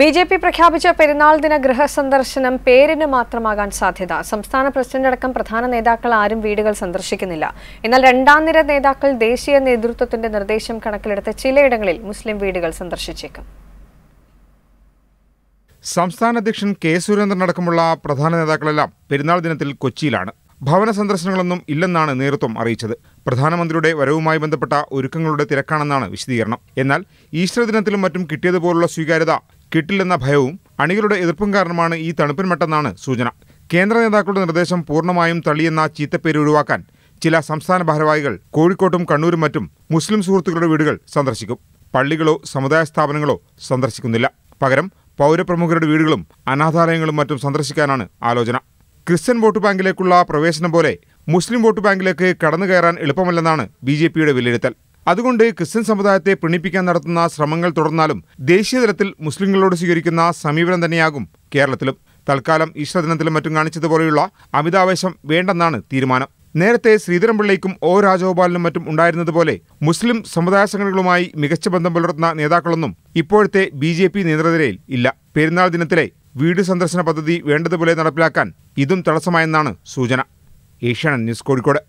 B J P പ്രഖ്യാപിച്ച പെരുന്നാൾ ദിന സന്ദർശനം പേരിന് മാത്രമാകാൻ സാധ്യത സംസ്ഥാന പ്രസിഡന്റ് അടക്കം പ്രധാന നേതാക്കൾ ആരും വീടുകൾ സന്ദർശിക്കുന്നില്ല എന്നാൽ രണ്ടാം നിര നേതാക്കൾ ദേശീയ നേതൃത്വത്തിന്റെ നിർദ്ദേശം കണക്കിലെടുത്ത് ചിലയിടങ്ങളിൽ മുസ്ലിം വീടുകൾ സന്ദർശിച്ചേക്കും സംസ്ഥാന അധ്യക്ഷൻ കെ സുരേന്ദ്രൻ അടക്കമുള്ള പ്രധാന നേതാക്കളെല്ലാം പെരുന്നാൾ ദിനത്തിൽ കൊച്ചിയിലാണ് ഭവന സന്ദർശനങ്ങളൊന്നും ഇല്ലെന്നാണ് നേതൃത്വം അറിയിച്ചത് പ്രധാനമന്ത്രിയുടെ വരവുമായി ബന്ധപ്പെട്ട ഒരുക്കങ്ങളുടെ തിരക്കാണെന്നാണ് വിശദീകരണം എന്നാൽ ഈസ്റ്റർ ദിനത്തിലും മറ്റും കിട്ടിയതുപോലുള്ള സ്വീകാര്യത കിട്ടില്ലെന്ന ഭയവും അണികളുടെ എതിർപ്പും കാരണമാണ് ഈ മട്ടെന്നാണ് സൂചന കേന്ദ്ര നേതാക്കളുടെ നിർദ്ദേശം പൂർണ്ണമായും തള്ളിയെന്ന ചീത്തപ്പേര് ഒഴിവാക്കാൻ ചില സംസ്ഥാന ഭാരവാഹികൾ കോഴിക്കോട്ടും കണ്ണൂരും മറ്റും മുസ്ലിം സുഹൃത്തുക്കളുടെ വീടുകൾ സന്ദർശിക്കും പള്ളികളോ സമുദായ സ്ഥാപനങ്ങളോ സന്ദർശിക്കുന്നില്ല പകരം പൗരപ്രമുഖരുടെ വീടുകളും അനാഥാലയങ്ങളും മറ്റും സന്ദർശിക്കാനാണ് ആലോചന ക്രിസ്ത്യൻ വോട്ട് ബാങ്കിലേക്കുള്ള പ്രവേശനം പോലെ മുസ്ലിം വോട്ട് ബാങ്കിലേക്ക് കടന്നു കയറാൻ എളുപ്പമല്ലെന്നാണ് ബി വിലയിരുത്തൽ അതുകൊണ്ട് ക്രിസ്ത്യൻ സമുദായത്തെ പ്രണിപ്പിക്കാൻ നടത്തുന്ന ശ്രമങ്ങൾ തുടർന്നാലും ദേശീയതലത്തിൽ മുസ്ലിങ്ങളോട് സ്വീകരിക്കുന്ന സമീപനം തന്നെയാകും കേരളത്തിലും തൽക്കാലം ഈശ്വരദിനത്തിലും മറ്റും കാണിച്ചതുപോലെയുള്ള അമിതാവേശം വേണ്ടെന്നാണ് തീരുമാനം നേരത്തെ ശ്രീധരൻപിള്ളയ്ക്കും ഒ രാജഗോപാലിനും മറ്റും ഉണ്ടായിരുന്നതുപോലെ മുസ്ലിം സമുദായ സംഘടനകളുമായി മികച്ച ബന്ധം പുലർത്തുന്ന നേതാക്കളൊന്നും ഇപ്പോഴത്തെ ബി ജെ പി നേതൃതരയിൽ ഇല്ല പെരുന്നാൾ ദിനത്തിലെ വീട് സന്ദർശന പദ്ധതി വേണ്ടതുപോലെ നടപ്പിലാക്കാൻ ഇതും തടസ്സമായെന്നാണ് സൂചന ഏഷ്യാനെറ്റ് ന്യൂസ് കോഴിക്കോട്